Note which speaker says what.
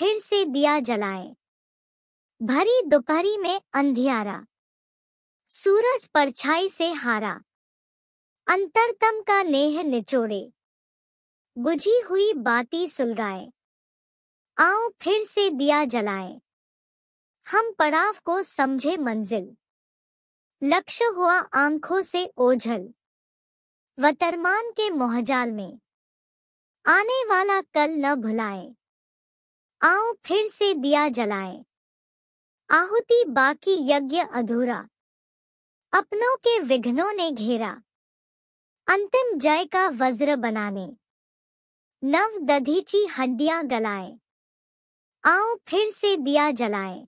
Speaker 1: फिर से दिया जलाए भरी दोपहरी में अंधियारा सूरज परछाई से हारा अंतरतम का नेह निचोड़े बुझी हुई बाती सुलगाए आओ फिर से दिया जलाए हम पड़ाव को समझे मंजिल लक्ष्य हुआ आंखों से ओझल वतरमान के मोहजाल में आने वाला कल न भुलाएं आओ फिर से दिया जलाएं। आहुति बाकी यज्ञ अधूरा अपनों के विघ्नों ने घेरा अंतिम जय का वज्र बनाने नव दधीची हड्डियां गलाए आओ फिर से दिया जलाए